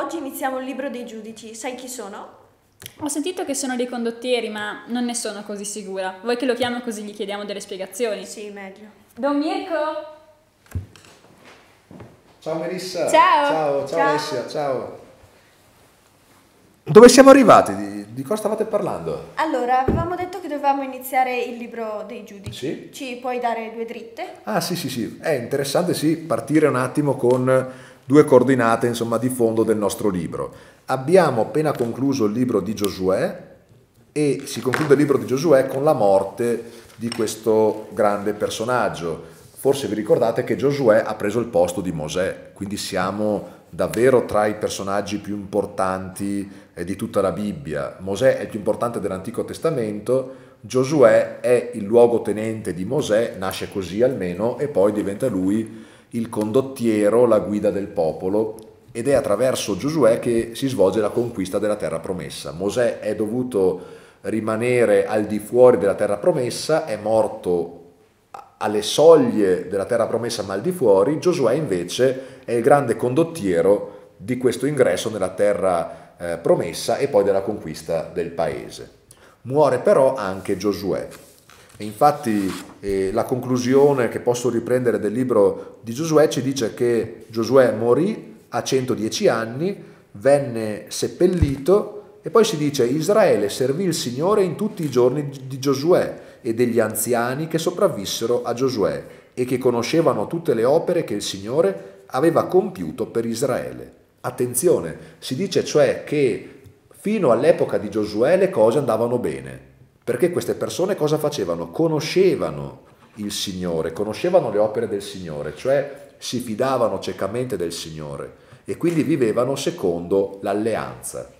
oggi iniziamo il libro dei giudici. Sai chi sono? Ho sentito che sono dei condottieri, ma non ne sono così sicura. Vuoi che lo chiamo così gli chiediamo delle spiegazioni? Sì, meglio. Don Mirko! Ciao Melissa! Ciao! Ciao, ciao, Alessia, ciao! Dove siamo arrivati? Di, di, cosa stavate parlando? Allora, avevamo detto che dovevamo iniziare il libro dei giudici. Sì. Ci puoi dare due dritte? Ah, sì, sì, sì. È interessante, sì, partire un attimo con due coordinate insomma, di fondo del nostro libro. Abbiamo appena concluso il libro di Giosuè e si conclude il libro di Giosuè con la morte di questo grande personaggio. Forse vi ricordate che Giosuè ha preso il posto di Mosè, quindi siamo davvero tra i personaggi più importanti eh, di tutta la Bibbia. Mosè è il più importante dell'Antico Testamento, Giosuè è il luogotenente di Mosè, nasce così almeno, e poi diventa lui il condottiero, la guida del popolo, ed è attraverso Giosuè che si svolge la conquista della terra promessa. Mosè è dovuto rimanere al di fuori della terra promessa, è morto alle soglie della terra promessa ma al di fuori, Giosuè invece è il grande condottiero di questo ingresso nella terra eh, promessa e poi della conquista del paese. Muore però anche Giosuè. E infatti eh, la conclusione che posso riprendere del libro di Giosuè ci dice che Giosuè morì a 110 anni, venne seppellito e poi si dice Israele servì il Signore in tutti i giorni di Giosuè e degli anziani che sopravvissero a Giosuè e che conoscevano tutte le opere che il Signore aveva compiuto per Israele. Attenzione, si dice cioè che fino all'epoca di Giosuè le cose andavano bene perché queste persone cosa facevano? Conoscevano il Signore, conoscevano le opere del Signore, cioè si fidavano ciecamente del Signore e quindi vivevano secondo l'alleanza.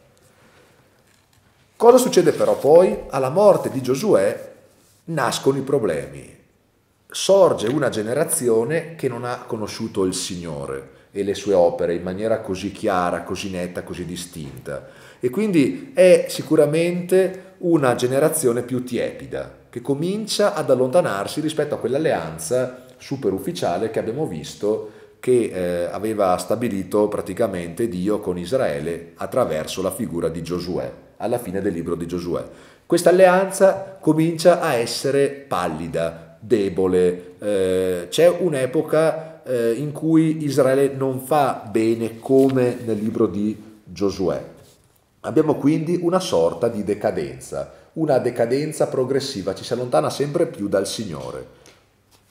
Cosa succede però poi? Alla morte di Giosuè nascono i problemi. Sorge una generazione che non ha conosciuto il Signore e le sue opere in maniera così chiara, così netta, così distinta. E quindi è sicuramente una generazione più tiepida, che comincia ad allontanarsi rispetto a quell'alleanza superufficiale che abbiamo visto che eh, aveva stabilito praticamente Dio con Israele attraverso la figura di Giosuè, alla fine del libro di Giosuè. Questa alleanza comincia a essere pallida, debole, eh, c'è un'epoca eh, in cui Israele non fa bene come nel libro di Giosuè. Abbiamo quindi una sorta di decadenza, una decadenza progressiva, ci si allontana sempre più dal Signore.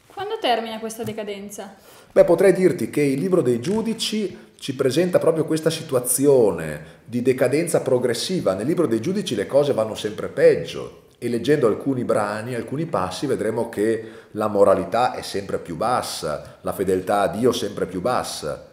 Quando termina questa decadenza? Beh, potrei dirti che il libro dei giudici ci presenta proprio questa situazione di decadenza progressiva. Nel libro dei giudici le cose vanno sempre peggio e leggendo alcuni brani, alcuni passi, vedremo che la moralità è sempre più bassa, la fedeltà a Dio sempre più bassa.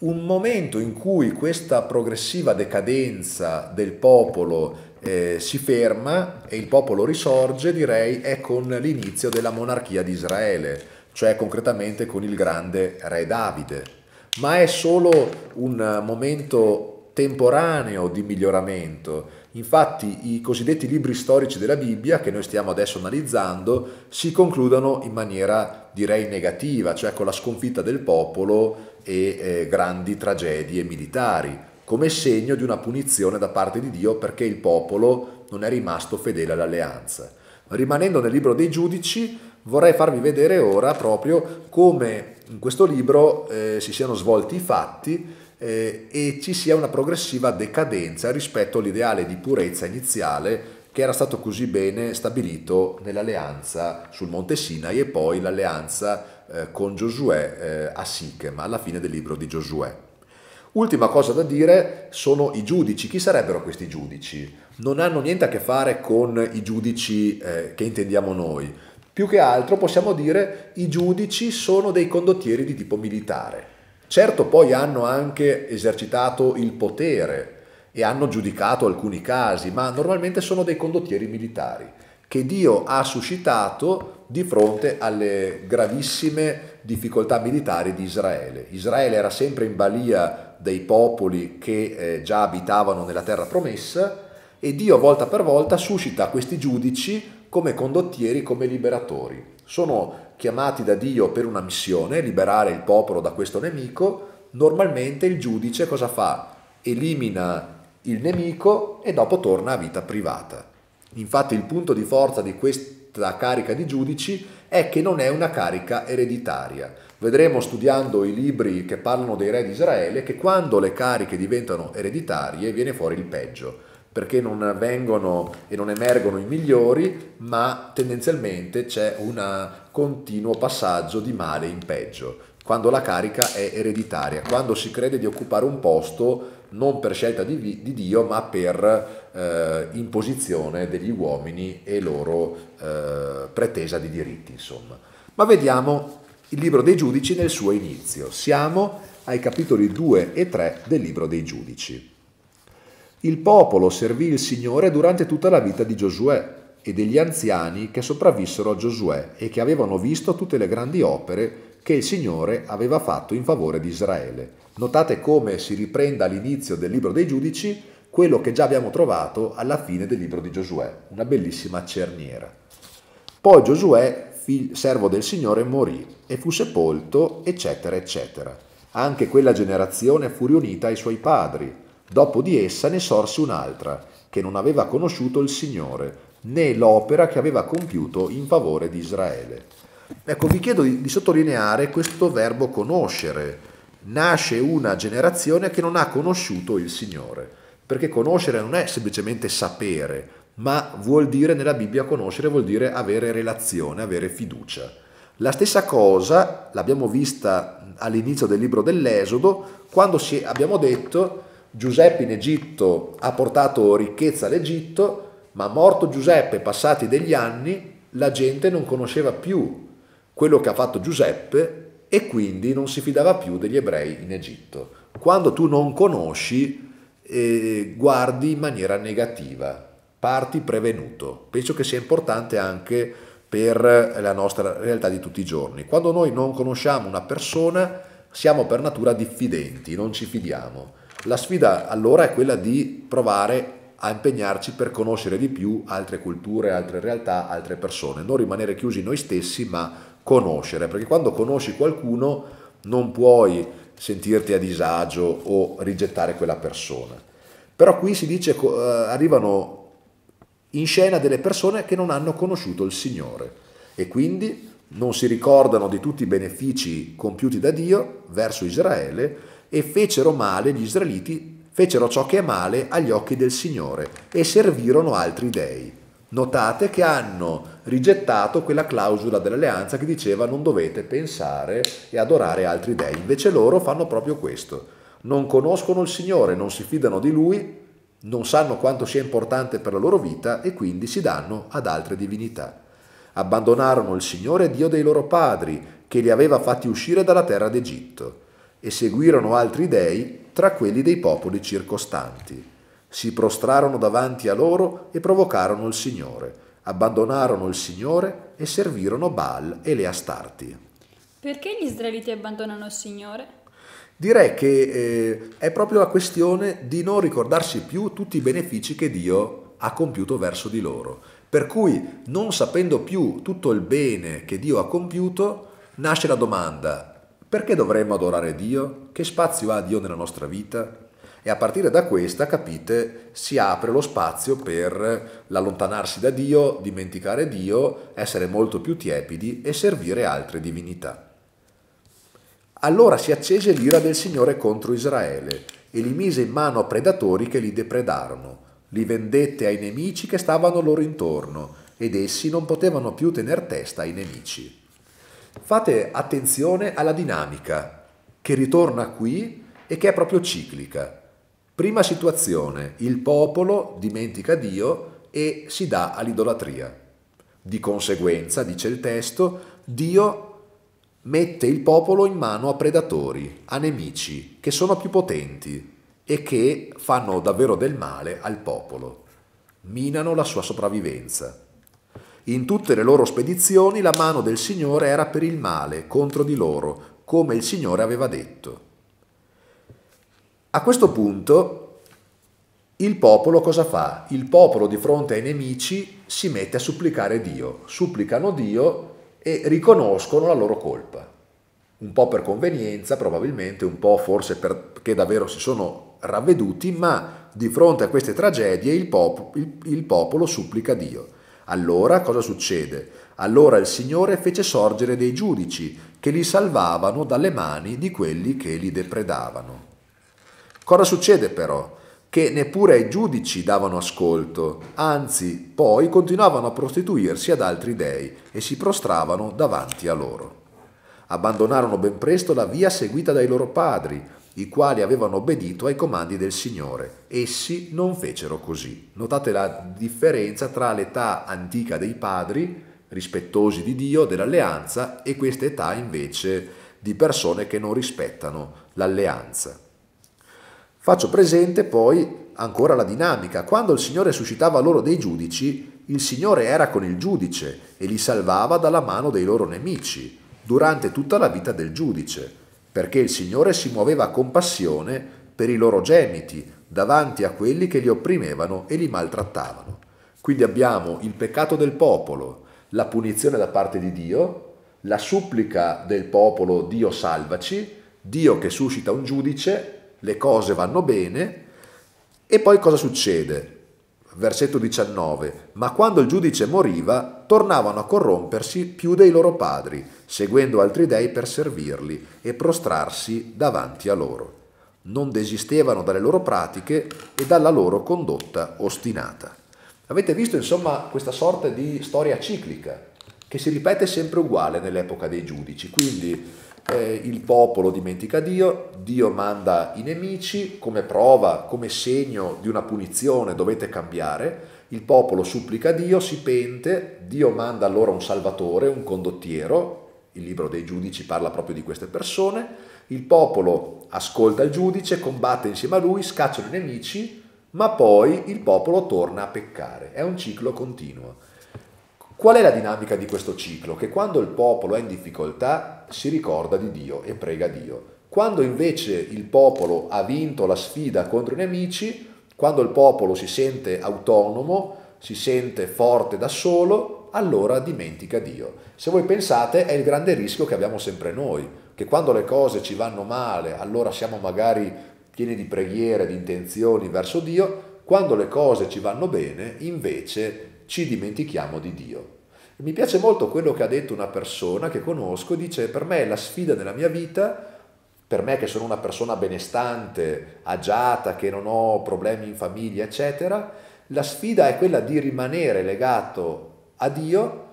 Un momento in cui questa progressiva decadenza del popolo eh, si ferma e il popolo risorge, direi, è con l'inizio della monarchia di Israele, cioè concretamente con il grande re Davide. Ma è solo un momento temporaneo di miglioramento, Infatti i cosiddetti libri storici della Bibbia che noi stiamo adesso analizzando si concludono in maniera direi negativa, cioè con la sconfitta del popolo e eh, grandi tragedie militari, come segno di una punizione da parte di Dio perché il popolo non è rimasto fedele all'alleanza. Rimanendo nel libro dei giudici, vorrei farvi vedere ora proprio come in questo libro eh, si siano svolti i fatti eh, e ci sia una progressiva decadenza rispetto all'ideale di purezza iniziale che era stato così bene stabilito nell'alleanza sul Monte Sinai e poi l'alleanza eh, con Giosuè eh, a Sichem alla fine del libro di Giosuè. Ultima cosa da dire sono i giudici. Chi sarebbero questi giudici? Non hanno niente a che fare con i giudici eh, che intendiamo noi. Più che altro possiamo dire i giudici sono dei condottieri di tipo militare. Certo poi hanno anche esercitato il potere e hanno giudicato alcuni casi, ma normalmente sono dei condottieri militari che Dio ha suscitato di fronte alle gravissime difficoltà militari di Israele. Israele era sempre in balia dei popoli che eh, già abitavano nella terra promessa e Dio volta per volta suscita questi giudici come condottieri, come liberatori. Sono chiamati da Dio per una missione, liberare il popolo da questo nemico, normalmente il giudice cosa fa? Elimina il nemico e dopo torna a vita privata. Infatti il punto di forza di questa carica di giudici è che non è una carica ereditaria. Vedremo studiando i libri che parlano dei re di Israele che quando le cariche diventano ereditarie viene fuori il peggio perché non vengono e non emergono i migliori, ma tendenzialmente c'è un continuo passaggio di male in peggio, quando la carica è ereditaria, quando si crede di occupare un posto non per scelta di, di Dio, ma per eh, imposizione degli uomini e loro eh, pretesa di diritti, insomma. Ma vediamo il libro dei giudici nel suo inizio. Siamo ai capitoli 2 e 3 del libro dei giudici. Il popolo servì il Signore durante tutta la vita di Giosuè e degli anziani che sopravvissero a Giosuè e che avevano visto tutte le grandi opere che il Signore aveva fatto in favore di Israele. Notate come si riprenda all'inizio del libro dei giudici quello che già abbiamo trovato alla fine del libro di Giosuè, una bellissima cerniera. Poi Giosuè, servo del Signore, morì e fu sepolto, eccetera, eccetera. Anche quella generazione fu riunita ai suoi padri Dopo di essa ne sorse un'altra, che non aveva conosciuto il Signore, né l'opera che aveva compiuto in favore di Israele. Ecco, vi chiedo di, di sottolineare questo verbo conoscere. Nasce una generazione che non ha conosciuto il Signore, perché conoscere non è semplicemente sapere, ma vuol dire nella Bibbia conoscere, vuol dire avere relazione, avere fiducia. La stessa cosa l'abbiamo vista all'inizio del libro dell'Esodo, quando abbiamo detto Giuseppe in Egitto ha portato ricchezza all'Egitto, ma morto Giuseppe, passati degli anni, la gente non conosceva più quello che ha fatto Giuseppe e quindi non si fidava più degli ebrei in Egitto. Quando tu non conosci, eh, guardi in maniera negativa, parti prevenuto. Penso che sia importante anche per la nostra realtà di tutti i giorni. Quando noi non conosciamo una persona, siamo per natura diffidenti, non ci fidiamo. La sfida allora è quella di provare a impegnarci per conoscere di più altre culture, altre realtà, altre persone, non rimanere chiusi noi stessi ma conoscere, perché quando conosci qualcuno non puoi sentirti a disagio o rigettare quella persona. Però qui si dice eh, arrivano in scena delle persone che non hanno conosciuto il Signore e quindi non si ricordano di tutti i benefici compiuti da Dio verso Israele e fecero male gli israeliti, fecero ciò che è male agli occhi del Signore e servirono altri dei. Notate che hanno rigettato quella clausola dell'alleanza che diceva non dovete pensare e adorare altri dei, invece loro fanno proprio questo. Non conoscono il Signore, non si fidano di Lui, non sanno quanto sia importante per la loro vita e quindi si danno ad altre divinità. Abbandonarono il Signore Dio dei loro padri, che li aveva fatti uscire dalla terra d'Egitto e seguirono altri dei tra quelli dei popoli circostanti. Si prostrarono davanti a loro e provocarono il Signore, abbandonarono il Signore e servirono Baal e le Astarti. Perché gli israeliti abbandonano il Signore? Direi che eh, è proprio la questione di non ricordarsi più tutti i benefici che Dio ha compiuto verso di loro. Per cui, non sapendo più tutto il bene che Dio ha compiuto, nasce la domanda, perché dovremmo adorare Dio? Che spazio ha Dio nella nostra vita? E a partire da questa, capite, si apre lo spazio per l'allontanarsi da Dio, dimenticare Dio, essere molto più tiepidi e servire altre divinità. Allora si accese l'ira del Signore contro Israele e li mise in mano a predatori che li depredarono, li vendette ai nemici che stavano loro intorno ed essi non potevano più tener testa ai nemici. Fate attenzione alla dinamica che ritorna qui e che è proprio ciclica. Prima situazione, il popolo dimentica Dio e si dà all'idolatria. Di conseguenza, dice il testo, Dio mette il popolo in mano a predatori, a nemici, che sono più potenti e che fanno davvero del male al popolo, minano la sua sopravvivenza. In tutte le loro spedizioni la mano del Signore era per il male contro di loro, come il Signore aveva detto. A questo punto il popolo cosa fa? Il popolo di fronte ai nemici si mette a supplicare Dio, supplicano Dio e riconoscono la loro colpa. Un po' per convenienza probabilmente, un po' forse perché davvero si sono ravveduti, ma di fronte a queste tragedie il, popolo, il, il popolo supplica Dio. Allora cosa succede? Allora il Signore fece sorgere dei giudici che li salvavano dalle mani di quelli che li depredavano. Cosa succede però? Che neppure ai giudici davano ascolto, anzi poi continuavano a prostituirsi ad altri dei e si prostravano davanti a loro. Abbandonarono ben presto la via seguita dai loro padri, i quali avevano obbedito ai comandi del Signore. Essi non fecero così. Notate la differenza tra l'età antica dei padri, rispettosi di Dio, dell'alleanza, e questa età invece di persone che non rispettano l'alleanza. Faccio presente poi ancora la dinamica. Quando il Signore suscitava loro dei giudici, il Signore era con il giudice e li salvava dalla mano dei loro nemici durante tutta la vita del giudice perché il Signore si muoveva con passione per i loro gemiti davanti a quelli che li opprimevano e li maltrattavano. Quindi abbiamo il peccato del popolo, la punizione da parte di Dio, la supplica del popolo Dio salvaci, Dio che suscita un giudice, le cose vanno bene e poi cosa succede? Versetto 19. Ma quando il giudice moriva, tornavano a corrompersi più dei loro padri, seguendo altri dei per servirli e prostrarsi davanti a loro. Non desistevano dalle loro pratiche e dalla loro condotta ostinata. Avete visto insomma questa sorta di storia ciclica che si ripete sempre uguale nell'epoca dei giudici, quindi eh, il popolo dimentica Dio, Dio manda i nemici come prova, come segno di una punizione, dovete cambiare, il popolo supplica Dio, si pente, Dio manda allora un salvatore, un condottiero, il libro dei giudici parla proprio di queste persone, il popolo ascolta il giudice, combatte insieme a lui, scaccia i nemici, ma poi il popolo torna a peccare, è un ciclo continuo. Qual è la dinamica di questo ciclo? Che quando il popolo è in difficoltà si ricorda di Dio e prega Dio. Quando invece il popolo ha vinto la sfida contro i nemici, quando il popolo si sente autonomo, si sente forte da solo, allora dimentica Dio. Se voi pensate è il grande rischio che abbiamo sempre noi, che quando le cose ci vanno male, allora siamo magari pieni di preghiere, di intenzioni verso Dio, quando le cose ci vanno bene, invece ci dimentichiamo di Dio. Mi piace molto quello che ha detto una persona che conosco, dice per me la sfida della mia vita, per me che sono una persona benestante, agiata, che non ho problemi in famiglia, eccetera, la sfida è quella di rimanere legato a Dio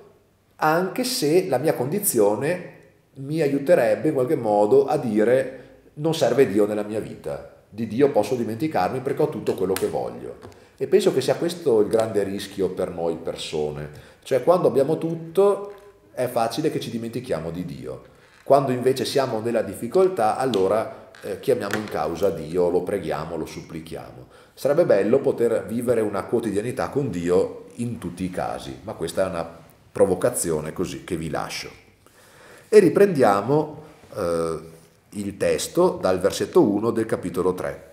anche se la mia condizione mi aiuterebbe in qualche modo a dire non serve Dio nella mia vita, di Dio posso dimenticarmi perché ho tutto quello che voglio. E penso che sia questo il grande rischio per noi persone, cioè quando abbiamo tutto è facile che ci dimentichiamo di Dio, quando invece siamo nella difficoltà allora eh, chiamiamo in causa Dio, lo preghiamo, lo supplichiamo. Sarebbe bello poter vivere una quotidianità con Dio in tutti i casi, ma questa è una provocazione così che vi lascio. E riprendiamo eh, il testo dal versetto 1 del capitolo 3.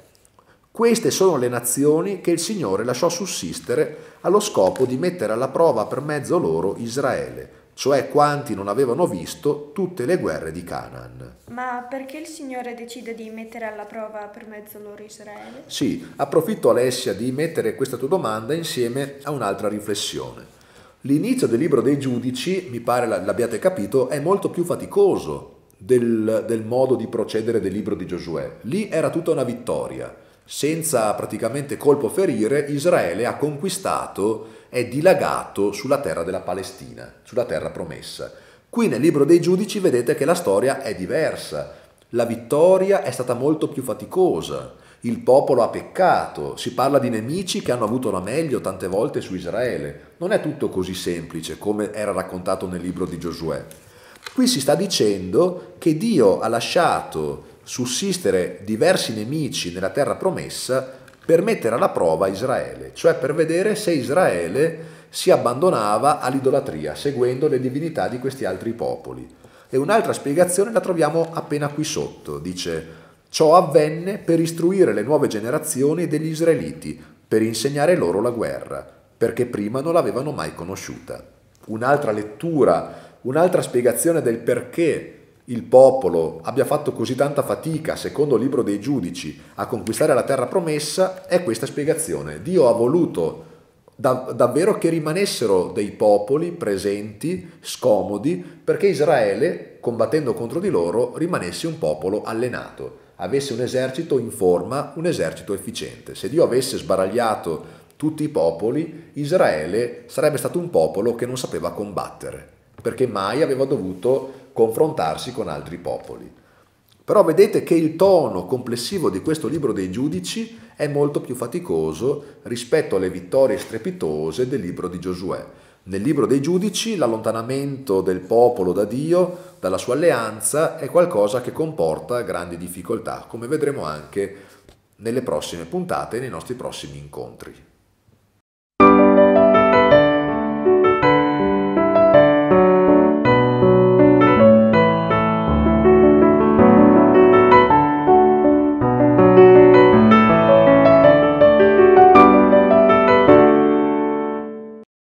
Queste sono le nazioni che il Signore lasciò sussistere allo scopo di mettere alla prova per mezzo loro Israele, cioè quanti non avevano visto tutte le guerre di Canaan. Ma perché il Signore decide di mettere alla prova per mezzo loro Israele? Sì, approfitto Alessia di mettere questa tua domanda insieme a un'altra riflessione. L'inizio del libro dei giudici, mi pare l'abbiate capito, è molto più faticoso del, del modo di procedere del libro di Giosuè. Lì era tutta una vittoria senza praticamente colpo ferire, Israele ha conquistato e dilagato sulla terra della Palestina, sulla terra promessa. Qui nel libro dei giudici vedete che la storia è diversa. La vittoria è stata molto più faticosa. Il popolo ha peccato, si parla di nemici che hanno avuto la meglio tante volte su Israele. Non è tutto così semplice come era raccontato nel libro di Giosuè. Qui si sta dicendo che Dio ha lasciato sussistere diversi nemici nella terra promessa per mettere alla prova Israele, cioè per vedere se Israele si abbandonava all'idolatria, seguendo le divinità di questi altri popoli. E un'altra spiegazione la troviamo appena qui sotto, dice Ciò avvenne per istruire le nuove generazioni degli israeliti, per insegnare loro la guerra, perché prima non l'avevano mai conosciuta. Un'altra lettura, un'altra spiegazione del perché il popolo abbia fatto così tanta fatica, secondo il libro dei giudici, a conquistare la terra promessa, è questa spiegazione. Dio ha voluto da, davvero che rimanessero dei popoli presenti, scomodi, perché Israele, combattendo contro di loro, rimanesse un popolo allenato, avesse un esercito in forma, un esercito efficiente. Se Dio avesse sbaragliato tutti i popoli, Israele sarebbe stato un popolo che non sapeva combattere, perché mai aveva dovuto confrontarsi con altri popoli. Però vedete che il tono complessivo di questo libro dei giudici è molto più faticoso rispetto alle vittorie strepitose del libro di Giosuè. Nel libro dei giudici l'allontanamento del popolo da Dio, dalla sua alleanza, è qualcosa che comporta grandi difficoltà, come vedremo anche nelle prossime puntate e nei nostri prossimi incontri.